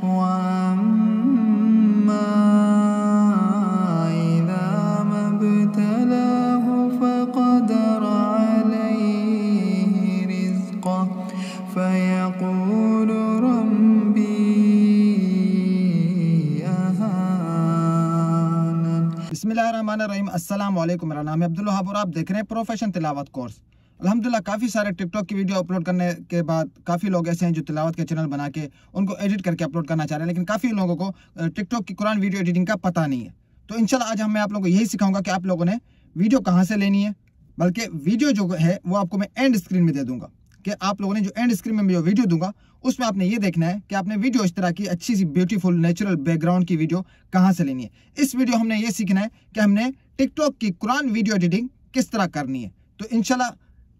إذا ما ابتلاه فقدر عليه رزقه فيقول ربي أهانن بسم الله الرحمن الرحيم السلام علیکم میرا نام ہے ابو اور آپ دیکھ رہے ہیں پروفیشن تلاوت کورس अलहमदिल्ला काफ़ी सारे टिकटॉक की वीडियो अपलोड करने के बाद काफ़ी लोग ऐसे हैं जो तिलावत के चैनल बना के उनको एडिट करके अपलोड करना चाह रहे हैं लेकिन काफ़ी लोगों को टिकटॉक की कुरान वीडियो एडिटिंग का पता नहीं है तो इनशाला आज हम मैं आप लोगों को यही सिखाऊंगा कि आप लोगों ने वीडियो कहाँ से लेनी है बल्कि वीडियो जो है वो आपको मैं एंड स्क्रीन में दे दूंगा कि आप लोगों ने जो एंड स्क्रीन में जो वीडियो दूंगा उसमें आपने ये देखना है कि आपने वीडियो इस तरह की अच्छी सी ब्यूटीफुल नेचुरल बैकग्राउंड की वीडियो कहाँ से लेनी है इस वीडियो हमने ये सीखना है कि हमने टिकटॉक की कुरान वीडियो एडिटिंग किस तरह करनी है तो इनशाला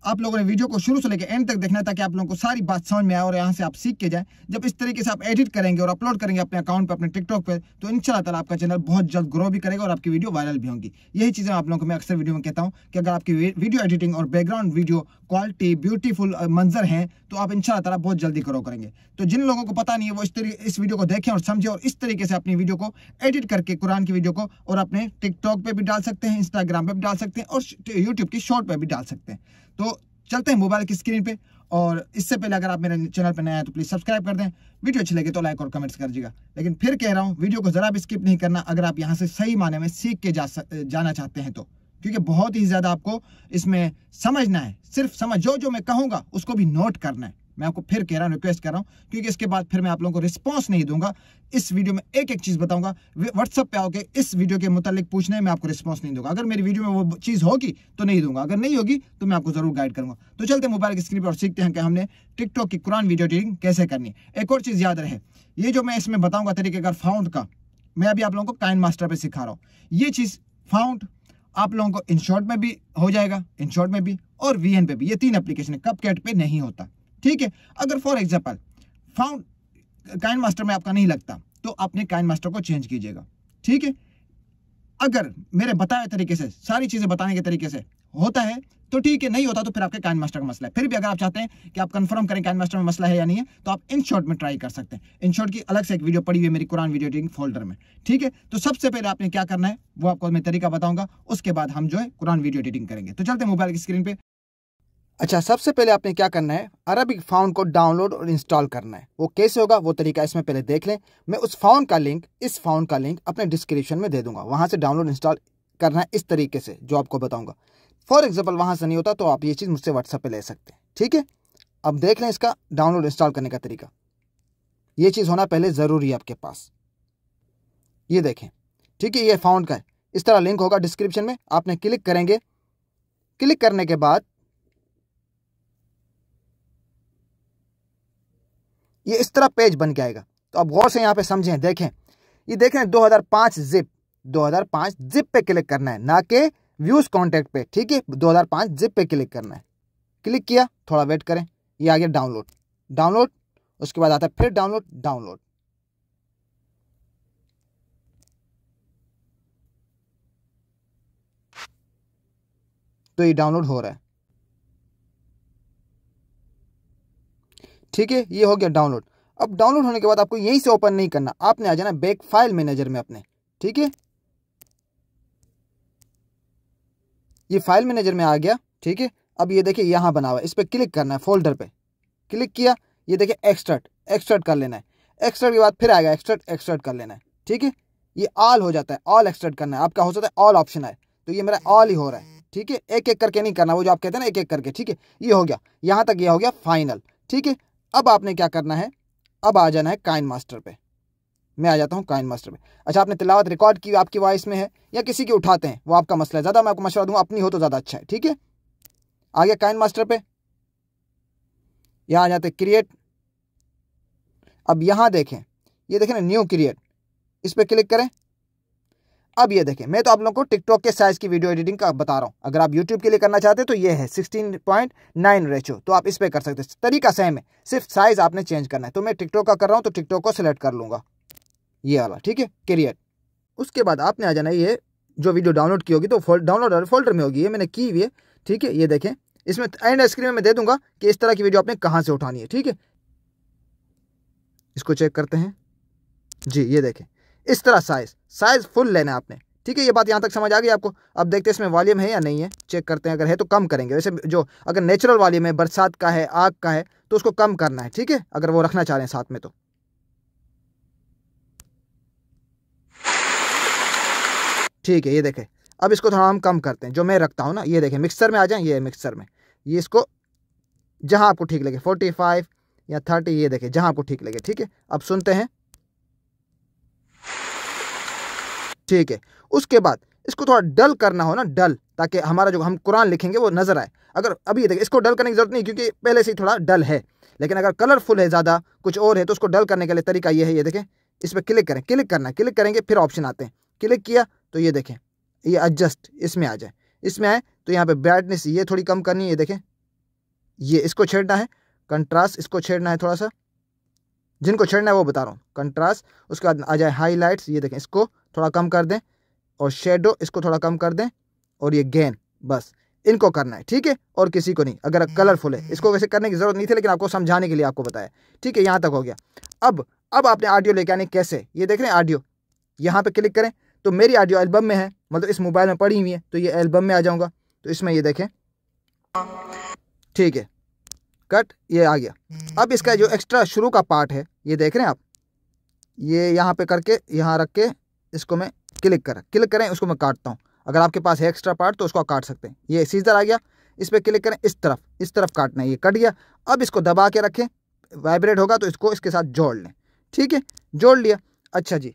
आप लोगों ने वीडियो को शुरू से लेकर एंड तक देखना ताकि आप लोगों को सारी बात समझ में आए और यहाँ से आप सीख के जाए जब इस तरीके से आप एडिट करेंगे और अपलोड करेंगे अपने अकाउंट पर अपने टिकटॉक पर तो इन तला आपका चैनल बहुत जल्द ग्रो भी करेगा और आपकी वीडियो वायरल भी होंगी यही चीज़ें आप लोगों को मैं अक्सर वीडियो में कहता हूँ कि अगर आपकी वीडियो एडिटिंग और बैकग्राउंड वीडियो क्वालिटी ब्यूटीफुल मंजर हैं तो आप इन तला बहुत जल्दी ग्रो करेंगे तो जिन लोगों को पता नहीं है वो इस तरीके इस वीडियो को देखें और समझें और इस तरीके से अपनी वीडियो को एडिट करके कुरान की वीडियो को और अपने टिकटॉक पर भी डाल सकते हैं इंस्टाग्राम पर भी डाल सकते हैं और यूट्यूब की शॉर्ट पर भी डाल सकते हैं तो चलते हैं मोबाइल की स्क्रीन पे और इससे पहले अगर आप मेरे चैनल पर नया आए तो प्लीज़ सब्सक्राइब कर दें वीडियो अच्छी लगे तो लाइक और कमेंट्स कर दीजिएगा लेकिन फिर कह रहा हूँ वीडियो को ज़रा भी स्किप नहीं करना अगर आप यहाँ से सही माने में सीख के जा जाना चाहते हैं तो क्योंकि बहुत ही ज़्यादा आपको इसमें समझना है सिर्फ समझ जो जो मैं कहूँगा उसको भी नोट करना है मैं आपको फिर कह रहा हूँ रिक्वेस्ट कर रहा हूँ क्योंकि इसके बाद फिर मैं आप लोगों को रिस्पॉन्स नहीं दूंगा इस वीडियो में एक एक चीज़ बताऊंगा व्हाट्सअप पे आओके इस वीडियो के मुतालिक पूछने में आपको रिस्पॉन्स नहीं दूंगा अगर मेरी वीडियो में वो चीज़ होगी तो नहीं दूंगा अगर नहीं होगी तो मैं आपको जरूर गाइड करूंगा तो चलते मोबाइल की स्क्रीन पर सीखते हैं कि हमने टिकटॉक की कुरान वीडियो एडिटिंग कैसे करनी एक और चीज़ याद रहे ये जो मैं इसमें बताऊँगा तरीकेकार फाउंड का मैं अभी आप लोगों को काइन मास्टर पर सिखा रहा हूँ ये चीज़ फाउंड आप लोगों को इन शॉर्ट में भी हो जाएगा इन शॉर्ट में भी और वी पे भी ये तीन एप्लीकेशन है कप कैट पे नहीं होता ठीक है अगर for example font KineMaster में आपका नहीं लगता तो आपने काइन मास्टर को चेंज कीजिएगा ठीक है अगर मेरे बताए तरीके से सारी चीज़ें बताने के तरीके से होता है तो ठीक है नहीं होता तो फिर आपके काइन मास्टर का मसला है फिर भी अगर आप चाहते हैं कि आप कंफर्म करें काइन मास्टर में मसला है या नहीं है तो आप इन शॉर्ट में ट्राई कर सकते हैं इन शॉर्ट की अलग से एक वीडियो पड़ी हुई है मेरी कुरान वीडियो एडिटिंग फोल्डर में ठीक है तो सबसे पहले आपने क्या करना है वो आपको मैं तरीका बताऊंगा उसके बाद हम जो है कुरान वीडियो एडिटिंग करेंगे तो चलते मोबाइल की स्क्रीन पर अच्छा सबसे पहले आपने क्या करना है अरबिक फाउंड को डाउनलोड और इंस्टॉल करना है वो कैसे होगा वो तरीका इसमें पहले देख लें मैं उस फाउंड का लिंक इस फाउंड का लिंक अपने डिस्क्रिप्शन में दे दूंगा वहां से डाउनलोड इंस्टॉल करना है इस तरीके से जो आपको बताऊंगा फॉर एग्जाम्पल वहाँ से नहीं होता तो आप ये चीज़ मुझसे व्हाट्सएप पर ले सकते हैं ठीक है अब देख लें इसका डाउनलोड इंस्टॉल करने का तरीका ये चीज़ होना पहले ज़रूरी है आपके पास ये देखें ठीक है ये फाउंड का है इस तरह लिंक होगा डिस्क्रिप्शन में आपने क्लिक करेंगे क्लिक करने के बाद ये इस तरह पेज बन के आएगा तो आप गौर से यहाँ पे समझें देखें ये देखें 2005 जिप 2005 जिप पे क्लिक करना है ना कि व्यूज कॉन्टेक्ट पे ठीक है 2005 जिप पे क्लिक करना है क्लिक किया थोड़ा वेट करें ये आ गया डाउनलोड डाउनलोड उसके बाद आता है फिर डाउनलोड डाउनलोड तो ये डाउनलोड हो रहा है ठीक है ये हो गया डाउनलोड अब डाउनलोड होने के बाद आपको यहीं से ओपन नहीं करना आपने आ जाना बैक फाइल मैनेजर में अपने ठीक है ये फाइल मैनेजर में आ गया ठीक है अब ये देखिए यहाँ बना हुआ है इस पर क्लिक करना है फोल्डर पे क्लिक किया ये देखिए एक्सट्रट एक्सट्रट कर लेना है एक्सट्रट के बाद फिर आएगा एक्सट्रट एक्सट्रट कर लेना है ठीक है ये ऑल हो जाता है ऑल एक्सट्रट करना है आपका हो सकता है ऑल ऑप्शन है तो ये मेरा ऑल ही हो रहा है ठीक है एक एक करके नहीं करना वो जो आप कहते हैं ना एक एक करके ठीक है ये हो गया यहाँ तक ये हो गया फाइनल ठीक है अब आपने क्या करना है अब आ जाना है काइन मास्टर पे मैं आ जाता हूँ काइन मास्टर पे अच्छा आपने तिलावत रिकॉर्ड की आपकी वॉइस में है या किसी की उठाते हैं वो आपका मसला है ज़्यादा मैं आपको मशवरा दूंगा अपनी हो तो ज़्यादा अच्छा है ठीक है आ गया काइन मास्टर पे यहाँ आ जाते क्रिएट अब यहाँ देखें ये देखें ना न्यू क्रिएट इस पर क्लिक करें अब ये देखें मैं तो आप लोग को टिकटॉक के साइज की वीडियो एडिटिंग का बता रहा हूँ अगर आप यूट्यूब के लिए करना चाहते तो ये है 16.9 रेचो तो आप इस पर कर सकते हैं तरीका सेम है सिर्फ साइज आपने चेंज करना है तो मैं टिकटॉक का कर रहा हूँ तो टिकटॉक को सिलेक्ट कर लूंगा ये वाला ठीक है करियर उसके बाद आपने आ जाना ये जो वीडियो डाउनलोड की होगी तो डाउनलोड फोल्डर में होगी ये मैंने की हुई है ठीक है ये देखें इसमें एंड स्क्रीन में मैं दे दूंगा कि इस तरह की वीडियो आपने कहाँ से उठानी है ठीक है इसको चेक करते हैं जी ये देखें इस तरह साइज़ साइज़ फुल लेना है आपने ठीक है ये बात यहाँ तक समझ आ गई आपको अब देखते हैं इसमें वॉल्यूम है या नहीं है चेक करते हैं अगर है तो कम करेंगे वैसे जो अगर नेचुरल वॉल्यूम है बरसात का है आग का है तो उसको कम करना है ठीक है अगर वो रखना चाह रहे हैं साथ में तो ठीक है ये देखें अब इसको थोड़ा हम कम करते हैं जो मैं रखता हूँ ना ये देखें मिक्सर में आ जाए ये मिक्सर में ये इसको जहाँ आपको ठीक लगे फोर्टी फाइव या थर्टी ये देखें जहाँ आपको ठीक लगे ठीक है अब सुनते हैं ठीक है उसके बाद इसको थोड़ा डल करना हो ना डल ताकि हमारा जो हम कुरान लिखेंगे वो नज़र आए अगर अभी देखिए इसको डल करने की ज़रूरत नहीं क्योंकि पहले से ही थोड़ा डल है लेकिन अगर कलरफुल है ज़्यादा कुछ और है तो उसको डल करने के लिए तरीका ये है ये देखें इस पर क्लिक करें क्लिक करना क्लिक करेंगे फिर ऑप्शन आते हैं क्लिक किया तो ये देखें ये एडजस्ट इसमें आ जाए इसमें आए तो यहाँ पे ब्राइटनेस ये थोड़ी कम करनी है ये देखें ये इसको छेड़ना है कंट्रास्ट इसको छेड़ना है थोड़ा सा जिनको छेड़ना है वो बता रहा हूँ कंट्रास्ट उसके बाद आ जाए हाईलाइट्स ये देखें इसको थोड़ा कम कर दें और शेडो इसको थोड़ा कम कर दें और ये गेन बस इनको करना है ठीक है और किसी को नहीं अगर कलरफुल हम्म, है हम्म। इसको वैसे करने की ज़रूरत नहीं थी लेकिन आपको समझाने के लिए आपको बताया ठीक है यहाँ तक हो गया अब अब आपने ऑडियो लेके आने कैसे ये देख रहे हैं ऑडियो यहाँ पर क्लिक करें तो मेरी ऑडियो एल्बम में है मतलब इस मोबाइल में पड़ी हुई है तो ये एल्बम में आ जाऊँगा तो इसमें ये देखें ठीक है कट ये आ गया हम्म। अब इसका जो एक्स्ट्रा शुरू का पार्ट है ये देख रहे हैं आप ये यहाँ पे करके यहाँ रख के इसको मैं क्लिक करें क्लिक करें उसको मैं काटता हूँ अगर आपके पास है एक्स्ट्रा पार्ट तो उसको आप काट सकते हैं ये सीजर आ गया इस पर क्लिक करें इस तरफ इस तरफ काटना है ये कट गया अब इसको दबा के रखें वाइब्रेट होगा तो इसको इसके साथ जोड़ लें ठीक है जोड़ लिया अच्छा जी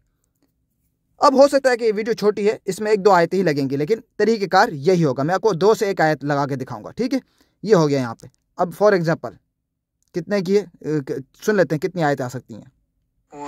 अब हो सकता है कि ये वीडियो छोटी है इसमें एक दो आयतें ही लगेंगी लेकिन तरीक़ेकार यही होगा मैं आपको दो से एक आयत लगा के दिखाऊंगा ठीक है ये हो गया यहाँ पे अब फॉर एग्ज़ाम्पल कितने की है सुन लेते हैं कितनी आयतें आ सकती हैं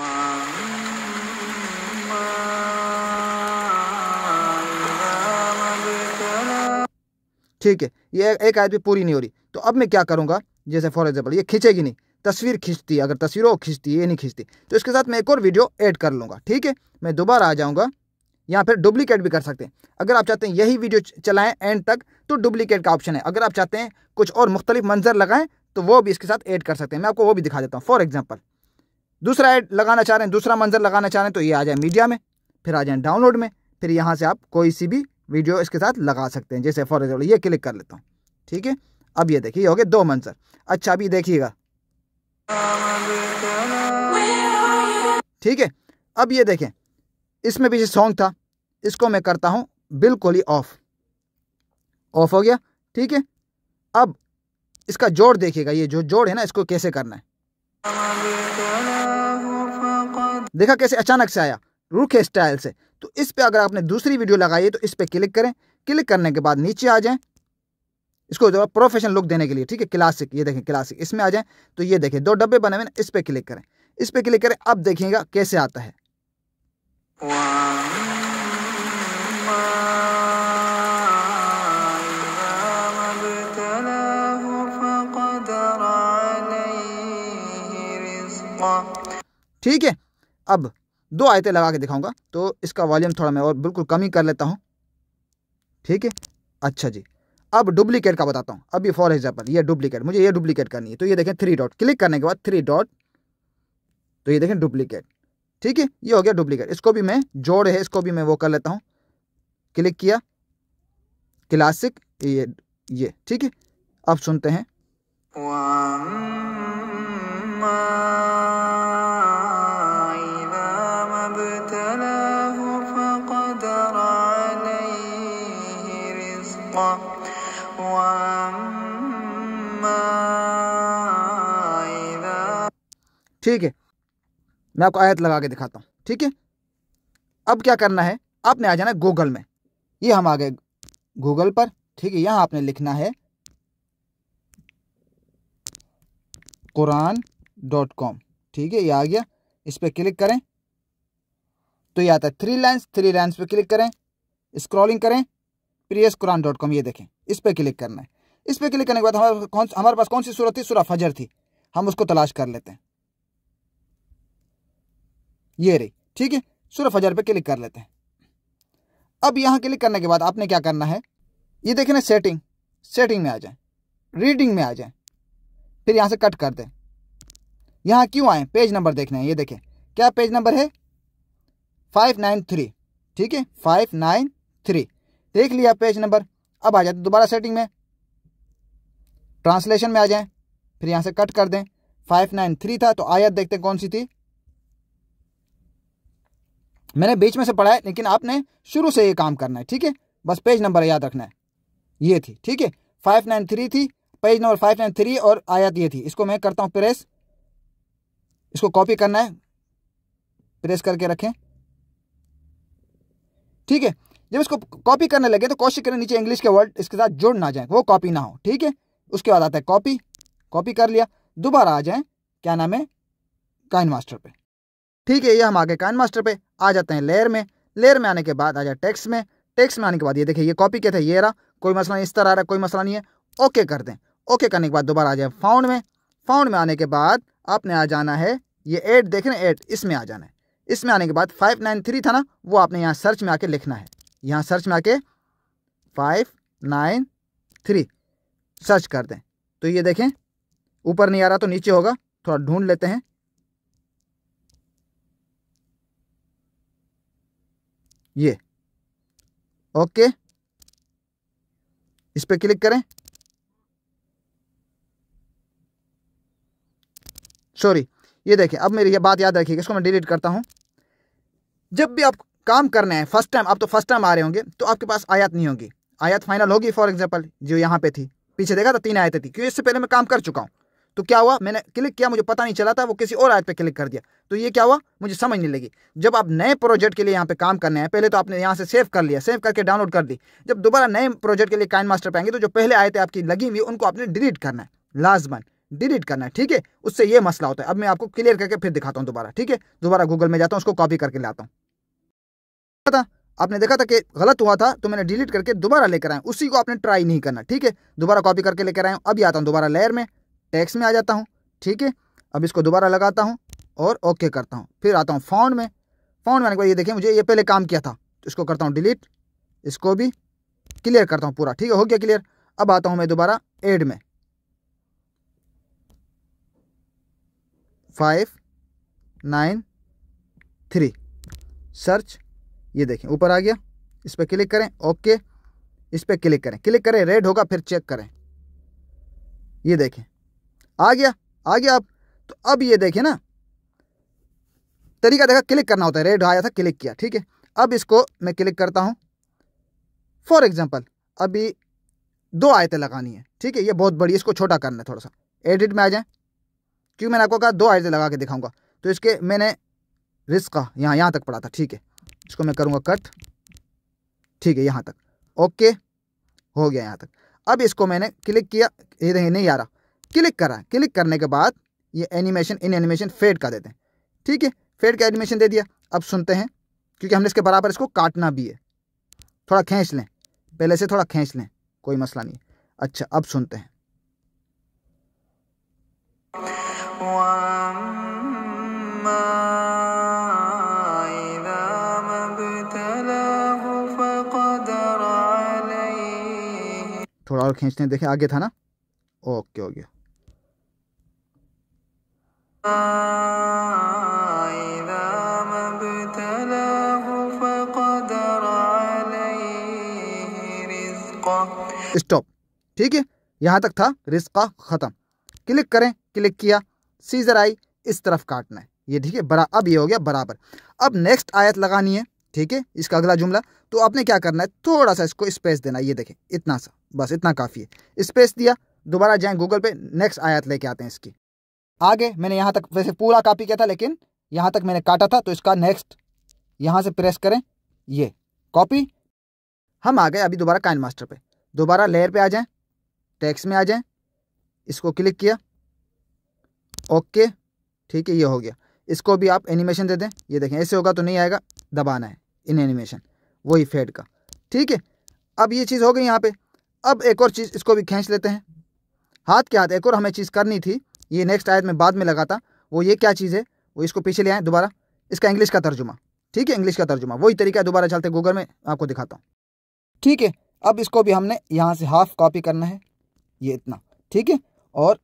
ठीक है ये एक आयत भी पूरी नहीं हो रही तो अब मैं क्या करूँगा जैसे फॉर एग्जाम्पल ये खींचेगी नहीं तस्वीर खींचती अगर तस्वीरों खींचती ये नहीं खींचती तो इसके साथ मैं एक और वीडियो ऐड कर लूँगा ठीक है मैं दोबारा आ जाऊँगा या फिर डुप्लीकेट भी कर सकते हैं अगर आप चाहते हैं यही वीडियो चलाएं एंड तक तो डुप्लीकेट का ऑप्शन है अगर आप चाहते हैं कुछ और मुख्तलिफ मंजर लगाएं तो वो भी इसके साथ ऐड कर सकते हैं मैं आपको वो भी दिखा देता हूँ फॉर एग्जाम्पल दूसरा ऐड लगाना चाह रहे हैं दूसरा मंजर लगाना चाह रहे हैं तो ये आ जाए मीडिया में फिर आ जाए डाउनलोड में फिर यहाँ से आप कोई सी भी वीडियो इसके साथ लगा सकते हैं जैसे फॉर एग्जाम्पल ये क्लिक कर लेता हूँ ठीक है अब ये देखिए हो गए दो मंजर अच्छा अभी देखिएगा ठीक है अब ये देखें इसमें भी जो सॉन्ग था इसको मैं करता हूँ बिल्कुल ही ऑफ ऑफ हो गया ठीक है अब इसका जोड़ देखिएगा ये जो जोड़ है ना इसको कैसे करना है देखा कैसे अचानक से आया रूखे स्टाइल से तो इस पे अगर आपने दूसरी वीडियो लगाई है तो इस पे क्लिक करें क्लिक करने के बाद नीचे आ जाएं इसको जो प्रोफेशनल लुक देने के लिए ठीक है क्लासिक ये देखें क्लासिक इसमें आ जाएं तो ये देखें दो डब्बे बने हुए इस पे क्लिक करें इस पर क्लिक करें अब देखिएगा कैसे आता है ठीक है अब दो आयतें लगा के दिखाऊंगा तो इसका वॉल्यूम थोड़ा मैं और बिल्कुल कम ही कर लेता हूँ ठीक है अच्छा जी अब डुप्लीकेट का बताता हूँ अभी फॉर एग्जाम्पल ये डुप्लीकेट मुझे ये डुप्लीकेट करनी है तो ये देखें थ्री डॉट क्लिक करने के बाद थ्री डॉट तो ये देखें डुप्लीकेट ठीक है ये हो गया डुप्लीकेट इसको भी मैं जोड़ है इसको भी मैं वो कर लेता हूँ क्लिक किया क्लासिक ये ये ठीक है अब सुनते हैं ठीक है मैं आपको आयत लगा के दिखाता हूँ ठीक है अब क्या करना है आपने आ जाना है गूगल में ये हम आ गए गूगल पर ठीक है यहाँ आपने लिखना है कुरान डॉट कॉम ठीक है ये आ गया इस पर क्लिक करें तो ये आता है थ्री लाइन्स थ्री लाइन्स पे क्लिक करें स्क्रॉलिंग करें प्रियस कुरान डॉट कॉम ये देखें इस पर क्लिक करना है इस पर क्लिक करने के बाद हमारे कौन हमारे पास कौन सी सूरत थी सूरा फजर थी हम उसको तलाश कर लेते हैं ये रही ठीक है सिर्फ हज़ार पे क्लिक कर लेते हैं अब यहाँ क्लिक करने के बाद आपने क्या करना है ये देखें ना सेटिंग सेटिंग में आ जाए रीडिंग में आ जाए फिर यहाँ से कट कर दें यहाँ क्यों आए पेज नंबर देखना है ये देखें क्या पेज नंबर है फाइव नाइन थ्री ठीक है फाइव नाइन थ्री देख लिया पेज नंबर अब आ जाते दोबारा सेटिंग में ट्रांसलेशन में आ जाए फिर यहाँ से कट कर दें फाइव नाइन थ्री था तो आयत देखते कौन सी थी मैंने बीच में से पढ़ा है लेकिन आपने शुरू से ये काम करना है ठीक है बस पेज नंबर याद रखना है ये थी ठीक है फाइव नाइन थ्री थी page number five nine three और आयात ये थी इसको मैं करता हूँ प्रेस इसको कॉपी करना है प्रेस करके रखें ठीक है जब इसको कॉपी करने लगे तो कोशिश करें नीचे इंग्लिश के वर्ड इसके साथ जुड़ ना जाए वो कॉपी ना हो ठीक है उसके बाद आता है कॉपी कॉपी कर लिया दोबारा आ जाए क्या नाम है काइन मास्टर पे ठीक है ये हम आगे काइन मास्टर पे आ जाते हैं लेयर में लेयर में आने के बाद आ जाए टेक्स में टेक्स में आने के बाद ये देखिए ये कॉपी क्या था ये रहा कोई मसला नहीं इस तरह आ रहा कोई मसला नहीं है ओके कर दें ओके करने के बाद दोबारा आ जाए फाउंड में फाउंड में आने के बाद आपने आ जाना है ये एट देख रहे हैं एट इसमें आ जाना है इसमें आने के बाद फाइव नाइन थ्री था ना वो आपने यहाँ सर्च में आके लिखना है यहाँ सर्च में आके फाइव नाइन थ्री सर्च कर दें तो ये देखें ऊपर नहीं आ रहा तो नीचे होगा थोड़ा ढूंढ लेते हैं ये ओके इस पर क्लिक करें सॉरी ये देखें अब मेरी ये बात याद रखिएगा इसको मैं डिलीट करता हूं जब भी आप काम करने हैं फर्स्ट टाइम आप तो फर्स्ट टाइम आ रहे होंगे तो आपके पास आयात नहीं होगी आयात फाइनल होगी फॉर एग्जाम्पल जो यहां पे थी पीछे देखा था तीन आयतें थी क्योंकि इससे पहले मैं काम कर चुका हूं तो क्या हुआ मैंने क्लिक किया मुझे पता नहीं चला था वो किसी और आयत पे क्लिक कर दिया तो ये क्या हुआ मुझे समझ नहीं लगी जब आप नए प्रोजेक्ट के लिए यहाँ पे काम करने हैं पहले तो आपने यहाँ से सेव कर लिया सेव करके डाउनलोड कर दी जब दोबारा नए प्रोजेक्ट के लिए काइन मास्टर पाएंगे तो जो पहले आए थे आपकी लगी हुई उनको आपने डिलीट करना है लाजमन डिलीट करना है ठीक है उससे ये मसला होता है अब मैं आपको क्लियर करके फिर दिखाता हूँ दोबारा ठीक है दोबारा गूगल में जाता हूँ उसको कॉपी करके लाता हूँ पता आपने देखा था कि गलत हुआ था तो मैंने डिलीट करके दोबारा लेकर आया उसी को आपने ट्राई नहीं करना ठीक है दोबारा कॉपी करके लेकर आया हूँ अभी आता हूँ दोबारा लेयर में एक्स में आ जाता हूँ ठीक है अब इसको दोबारा लगाता हूँ और ओके करता हूँ फिर आता हूँ फाउंड में फाउंड में आने के बाद ये देखिए मुझे ये पहले काम किया था तो इसको करता हूँ डिलीट इसको भी क्लियर करता हूँ पूरा ठीक है हो गया क्लियर अब आता हूँ मैं दोबारा एड में फाइव नाइन थ्री सर्च ये देखें ऊपर आ गया इस पर क्लिक करें ओके इस पर क्लिक करें क्लिक करें रेड होगा फिर चेक करें ये देखें आ गया आ गया आप तो अब ये देखें ना तरीका देखा क्लिक करना होता है रेड आया था क्लिक किया ठीक है अब इसको मैं क्लिक करता हूँ फॉर एग्जाम्पल अभी दो आयतें लगानी है ठीक है ये बहुत बड़ी इसको छोटा करना है थोड़ा सा एडिट में आ जाए क्योंकि मैंने आपको कहा दो आयतें लगा के दिखाऊंगा तो इसके मैंने का यहाँ यहाँ तक पड़ा था ठीक है इसको मैं करूँगा कट ठीक है यहाँ तक ओके हो गया यहाँ तक अब इसको मैंने क्लिक किया ये नहीं आ रहा क्लिक करा क्लिक करने के बाद ये एनिमेशन इन एनिमेशन फेड कर देते हैं ठीक है फेड का एनिमेशन दे दिया अब सुनते हैं क्योंकि हमने इसके बराबर इसको काटना भी है थोड़ा खींच लें पहले से थोड़ा खींच लें कोई मसला नहीं अच्छा अब सुनते हैं थोड़ा और खींचते हैं देखें आगे था ना ओके हो गया स्टॉप ठीक है यहां तक था रिस्का ख़त्म क्लिक करें क्लिक किया सीजर आई इस तरफ काटना है ये ठीक है बरा अब ये हो गया बराबर अब नेक्स्ट आयत लगानी है ठीक है इसका अगला जुमला तो आपने क्या करना है थोड़ा सा इसको स्पेस देना ये देखें इतना सा बस इतना काफ़ी है स्पेस दिया दोबारा जाएं गूगल पे नेक्स्ट आयत लेके आते हैं इसकी आगे मैंने यहाँ तक वैसे पूरा कापी किया था लेकिन यहाँ तक मैंने काटा था तो इसका नेक्स्ट यहाँ से प्रेस करें ये कॉपी हम आ गए अभी दोबारा काइन मास्टर पर दोबारा लेयर पे आ जाएं टैक्स में आ जाएं इसको क्लिक किया ओके ठीक है ये हो गया इसको भी आप एनिमेशन दे दें ये देखें ऐसे होगा तो नहीं आएगा दबाना है इन एनिमेशन वही फेड का ठीक है अब ये चीज़ हो गई यहाँ पे अब एक और चीज़ इसको भी खींच लेते हैं हाथ के हाथ एक और हमें चीज़ करनी थी ये नेक्स्ट आयत में बाद में लगा था वो ये क्या चीज़ है वो इसको पीछे ले आए दोबारा इसका इंग्लिश का तर्जुमा ठीक है इंग्लिश का तर्जुमा वही तरीका दोबारा चलते गूगल में आपको दिखाता हूँ ठीक है अब इसको भी हमने यहाँ से हाफ कॉपी करना है ये इतना ठीक है और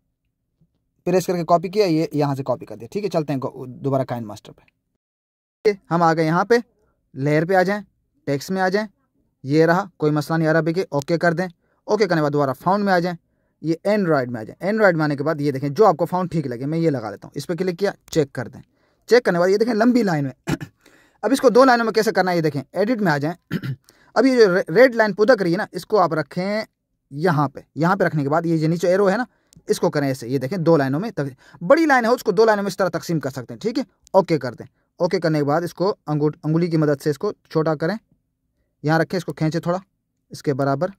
प्रेस करके कॉपी किया ये यहाँ से कॉपी कर दिया ठीक है चलते हैं दोबारा काइन मास्टर पर हम आ गए यहाँ पे लेयर पे आ जाएं टेक्स्ट में आ जाएं ये रहा कोई मसला नहीं अरबी के ओके कर दें ओके करने के बाद दोबारा फाउंड में आ जाएं ये एंड्रॉयड में आ जाए एंड्रॉयड में आने के बाद ये देखें जो आपको फाउंड ठीक लगे मैं ये लगा देता हूँ इस पर क्लिक किया चेक कर दें चेक करने के बाद ये देखें लंबी लाइन में अब इसको दो लाइनों में कैसे करना है ये देखें एडिट में आ जाएँ अब ये जो रेड लाइन पुदक रही है ना इसको आप रखें यहाँ पे यहाँ पे रखने के बाद ये जो नीचे एरो है ना इसको करें ऐसे ये देखें दो लाइनों में तक बड़ी लाइन है उसको दो लाइनों में इस तरह तकसीम कर सकते हैं ठीक है ओके कर दें ओके करने के बाद इसको अंगूठ अंगुली की मदद से इसको छोटा करें यहाँ रखें इसको खींचे थोड़ा इसके बराबर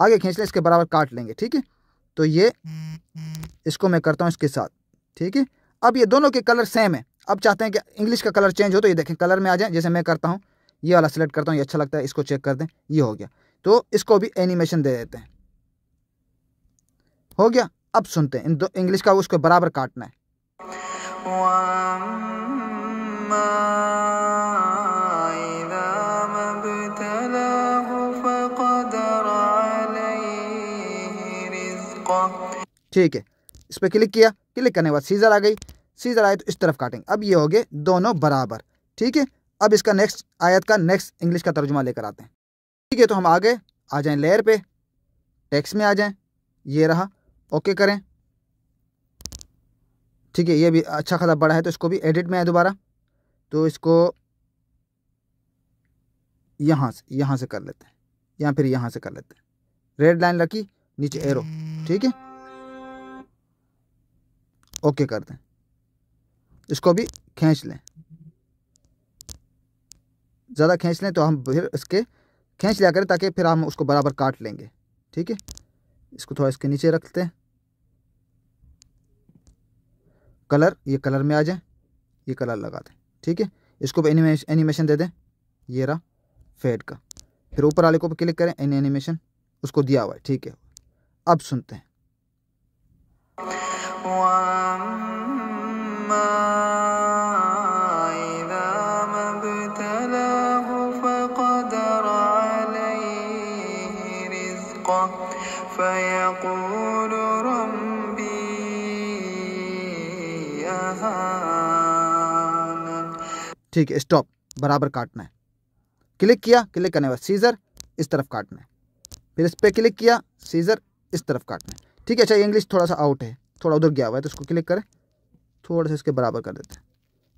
आगे खींच लें इसके बराबर काट लेंगे ठीक है तो ये इसको मैं करता हूँ इसके साथ ठीक है अब ये दोनों के कलर सेम है अब चाहते हैं कि इंग्लिश का कलर चेंज हो तो ये देखें कलर में आ जाए जैसे मैं करता हूँ ये वाला सेलेक्ट करता हूँ ये अच्छा लगता है इसको चेक कर दें ये हो गया तो इसको भी एनिमेशन दे देते हैं हो गया अब सुनते हैं इन दो इंग्लिश का उसको बराबर काटना है ठीक है इस पर क्लिक किया क्लिक करने के बाद सीज़र आ गई सीज़र आए तो इस तरफ काटेंगे अब ये हो गए दोनों बराबर ठीक है अब इसका नेक्स्ट आयत का नेक्स्ट इंग्लिश का तर्जुमा लेकर आते हैं ठीक है तो हम आगे आ जाएं लेयर पे टेक्स्ट में आ जाएं ये रहा ओके करें ठीक है ये भी अच्छा खासा बड़ा है तो इसको भी एडिट में आए दोबारा तो इसको यहाँ से यहाँ से कर लेते हैं या फिर यहाँ से कर लेते हैं रेड लाइन रखी नीचे एरो ठीक है ओके कर दें इसको भी खींच लें ज़्यादा खींच लें तो हम फिर इसके खींच लिया करें ताकि फिर हम उसको बराबर काट लेंगे ठीक है इसको थोड़ा इसके नीचे रखते हैं कलर ये कलर में आ जाए ये कलर लगा दें ठीक है इसको भी एनिमेशन एनिमेशन दे दें ये रहा फेड का फिर ऊपर वाले को भी क्लिक करें एनिमेशन उसको दिया हुआ है ठीक है अब सुनते हैं ठीक है स्टॉप बराबर काटना है क्लिक किया क्लिक करने बाद सीज़र इस तरफ काटना है फिर इस पर क्लिक किया सीज़र इस तरफ काटना है ठीक है अच्छा इंग्लिश थोड़ा सा आउट है थोड़ा उधर गया हुआ है तो इसको क्लिक करें थोड़ा सा इसके बराबर कर देते हैं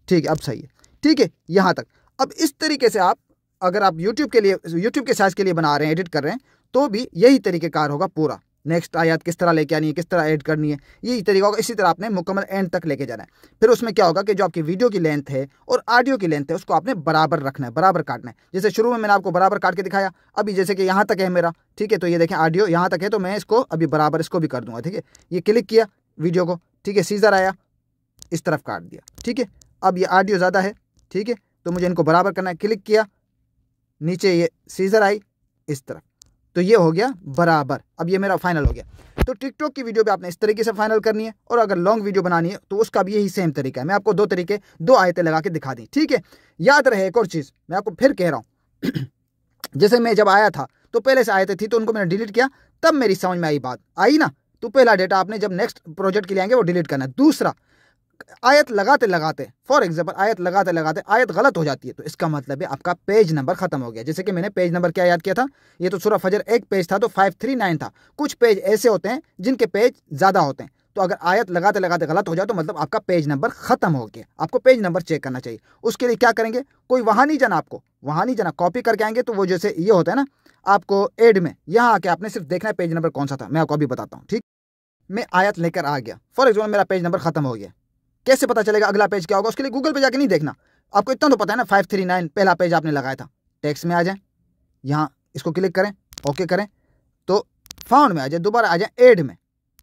ठीक है अब सही है ठीक है यहाँ तक अब इस तरीके से आप अगर आप यूट्यूब के लिए यूट्यूब के साइज़ के लिए बना रहे हैं एडिट कर रहे हैं तो भी यही तरीक़ेकार होगा पूरा नेक्स्ट आयात किस तरह लेके आनी है किस तरह ऐड करनी है यही तरीका होगा इसी तरह आपने मुकम्मल एंड तक लेके जाना है फिर उसमें क्या होगा कि जो आपकी वीडियो की लेंथ है और ऑडियो की लेंथ है उसको आपने बराबर रखना है बराबर काटना है जैसे शुरू में मैंने आपको बराबर काट के दिखाया अभी जैसे कि यहाँ तक है मेरा ठीक है तो ये देखें ऑडियो यहाँ तक है तो मैं इसको अभी बराबर इसको भी कर दूंगा ठीक है ये क्लिक किया वीडियो को ठीक है सीज़र आया इस तरफ काट दिया ठीक है अब ये ऑडियो ज़्यादा है ठीक है तो मुझे इनको बराबर करना है क्लिक किया नीचे ये सीज़र आई इस तरफ तो ये हो गया बराबर अब ये मेरा फाइनल हो गया तो टिकटॉक की वीडियो भी आपने इस तरीके से फाइनल करनी है और अगर लॉन्ग वीडियो बनानी है तो उसका भी यही सेम तरीका है मैं आपको दो तरीके दो आयतें लगा के दिखा दी ठीक है याद रहे एक और चीज़ मैं आपको फिर कह रहा हूँ जैसे मैं जब आया था तो पहले से आयतें थी तो उनको मैंने डिलीट किया तब मेरी समझ में आई बात आई ना तो पहला डेटा आपने जब नेक्स्ट प्रोजेक्ट के लिए आएंगे वो डिलीट करना है दूसरा आयत लगाते लगाते फॉर एग्जाम्पल आयत लगाते लगाते आयत गलत हो जाती है तो इसका मतलब है आपका पेज नंबर खत्म हो गया जैसे कि मैंने पेज नंबर क्या याद किया था ये तो सूरह फजर एक पेज था तो फाइव थ्री नाइन था कुछ पेज ऐसे होते हैं जिनके पेज ज़्यादा होते हैं तो अगर आयत लगाते लगाते गलत हो जाए तो मतलब आपका पेज नंबर खत्म हो गया आपको पेज नंबर चेक करना चाहिए उसके लिए क्या करेंगे कोई वहाँ नहीं जाना आपको वहां नहीं जाना कॉपी करके आएंगे तो वो जैसे ये होता है ना आपको एड में यहाँ आके आपने सिर्फ देखना है पेज नंबर कौन सा था मैं आपको अभी बताता हूँ ठीक में आयत लेकर आ गया फॉर एग्जाम्पल मेरा पेज नंबर खत्म हो गया कैसे पता चलेगा अगला पेज क्या होगा उसके लिए गूगल पे जाके नहीं देखना आपको इतना तो पता है ना फाइव थ्री नाइन पहला पेज आपने लगाया था टेक्स में आ जाए यहाँ इसको क्लिक करें ओके करें तो फाउंड में आ जाए दोबारा आ जाए एड में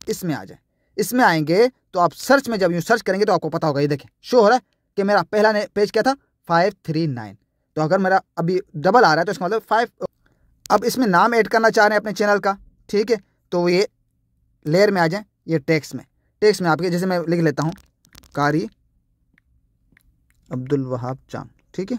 इसमें आ जाए इसमें आएंगे तो आप सर्च में जब यूँ सर्च करेंगे तो आपको पता होगा ये देखें शो हो रहा है कि मेरा पहला पेज क्या था फाइव थ्री नाइन तो अगर मेरा अभी डबल आ रहा है तो इसका मतलब फाइव अब इसमें नाम ऐड करना चाह रहे हैं अपने चैनल का ठीक है तो ये लेयर में आ जाए ये टैक्स में टैक्स में आपके जैसे मैं लिख लेता हूँ कारी अब्दुल वहाब चांद ठीक है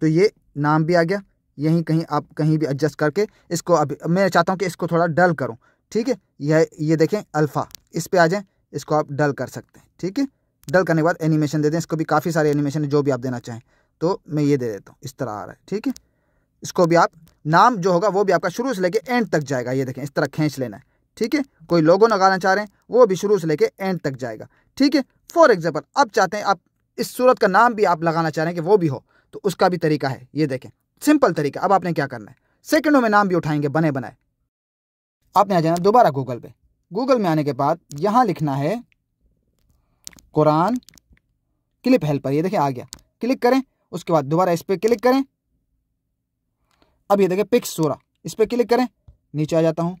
तो ये नाम भी आ गया यहीं कहीं आप कहीं भी एडजस्ट करके इसको अभी मैं चाहता हूँ कि इसको थोड़ा डल करूँ ठीक है यह ये देखें अल्फ़ा इस पे आ जाए इसको आप डल कर सकते हैं ठीक है डल करने के बाद एनिमेशन दे दें इसको भी काफ़ी सारे एनिमेशन जो भी आप देना चाहें तो मैं ये दे देता हूँ इस तरह आ रहा है ठीक है इसको भी आप नाम जो होगा वो भी आपका शुरू से लेके एंड तक जाएगा ये देखें इस तरह खींच लेना है ठीक है कोई लोगो लगाना चाह रहे हैं वो भी शुरू से लेके एंड तक जाएगा ठीक है फॉर एग्जाम्पल आप चाहते हैं आप इस सूरत का नाम भी आप लगाना चाह रहे हैं कि वो भी हो तो उसका भी तरीका है ये देखें सिंपल तरीका अब आपने क्या करना है सेकेंडों में नाम भी उठाएंगे बने बनाए आपने आ जाना दोबारा गूगल पे गूगल में आने के बाद यहां लिखना है कुरान क्लिप हेल्पर ये देखिए आ गया क्लिक करें उसके बाद दोबारा इस पर क्लिक करें अब ये देखें पिक्स सोरा इस पर क्लिक करें नीचे आ जाता हूं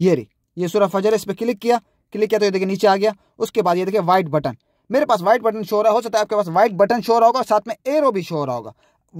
ये रही ये सूर्य फजर इस पर क्लिक किया क्लिक किया तो ये देखिए नीचे आ गया उसके बाद ये देखिए व्हाइट बटन मेरे पास व्हाइट बटन शो रहा हो सकता है आपके पास व्हाइट बटन शो रहा होगा साथ में एरो भी शो रहा होगा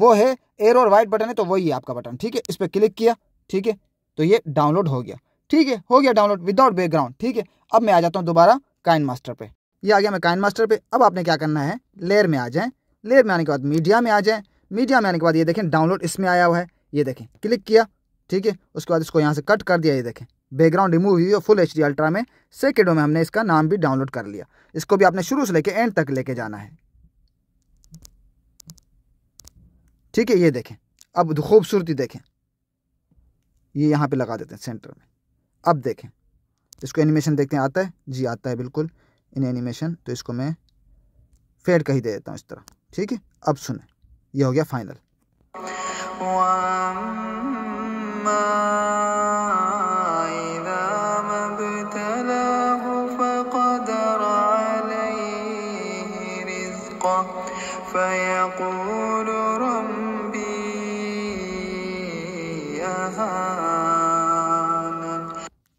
वो है एरो और व्हाइट बटन है तो वही है आपका बटन ठीक है इस पर क्लिक किया ठीक है तो ये डाउनलोड हो गया ठीक है हो गया डाउनलोड विदाउट बैकग्राउंड ठीक है अब मैं आ जाता हूँ दोबारा काइन मास्टर पे ये आ गया मैं काइन मास्टर पे अब आपने क्या करना है लेयर में आ जाए लेयर में आने के बाद मीडिया में आ जाए मीडिया में आने के बाद ये देखें डाउनलोड इसमें आया हुआ है ये देखें क्लिक किया ठीक है उसके बाद इसको यहाँ से कट कर दिया ये देखें बैकग्राउंड रिमूव हुई और फुल एच डी अल्ट्रा में सेकेंडों में हमने इसका नाम भी डाउनलोड कर लिया इसको भी आपने शुरू से लेके एंड तक लेके जाना है ठीक है ये देखें अब खूबसूरती देखें ये यहाँ पे लगा देते हैं सेंटर में अब देखें इसको एनिमेशन देखते हैं आता है जी आता है बिल्कुल इन एनिमेशन तो इसको मैं फेड कहीं दे देता हूँ इस तरह ठीक है अब सुने ये हो गया फाइनल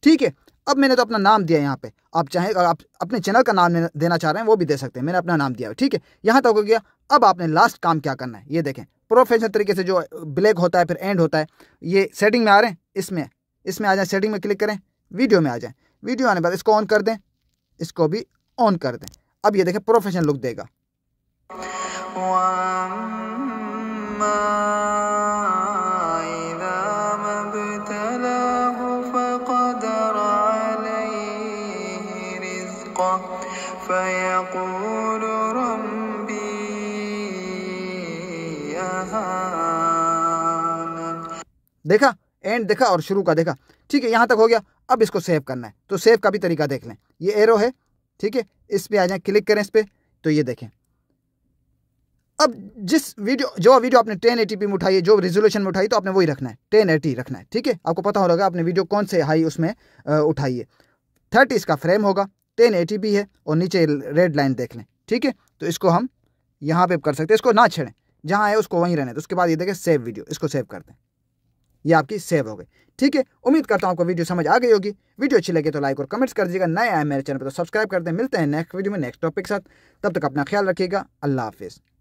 ठीक है अब मैंने तो अपना नाम दिया यहाँ पे आप चाहे आप अपने चैनल का नाम देना चाह रहे हैं वो भी दे सकते हैं मैंने अपना नाम दिया ठीक है यहाँ तक हो गया अब आपने लास्ट काम क्या करना है ये देखें प्रोफेशनल तरीके से जो ब्लैक होता है फिर एंड होता है ये सेटिंग में आ रहे हैं इसमें इसमें आ जाए सेटिंग में क्लिक करें वीडियो में आ जाए वीडियो आने बाद इसको ऑन कर दें इसको भी ऑन कर दें अब ये देखें प्रोफेशनल लुक देगा देखा एंड देखा और शुरू का देखा ठीक है यहाँ तक हो गया अब इसको सेव करना है तो सेव का भी तरीका देख लें ये एरो है ठीक है इस पर आ जाए क्लिक करें इस पर तो ये देखें अब जिस वीडियो जो वीडियो आपने टेन एटी में उठाई है जो रेजोल्यूशन में उठाई तो आपने वही रखना है टेन एटी रखना है ठीक है आपको पता होगा आपने वीडियो कौन से हाई उसमें उठाई है थर्टी इसका फ्रेम होगा टेन एटी है और नीचे रेड लाइन देख लें ठीक है तो इसको हम यहाँ पे कर सकते हैं इसको ना छेड़ें जहाँ है उसको वहीं रहने तो उसके बाद ये देखें सेव वीडियो इसको सेव करते हैं ये आपकी सेव हो गई ठीक है उम्मीद करता हूँ आपको वीडियो समझ आ गई होगी वीडियो अच्छी लगे तो लाइक और कमेंट्स कर दीजिएगा नए आए मेरे चैनल पर तो सब्सक्राइब कर दें मिलते हैं नेक्स्ट वीडियो में नेक्स्ट टॉपिक के साथ तब तक अपना ख्याल रखिएगा अल्लाह हाफिज़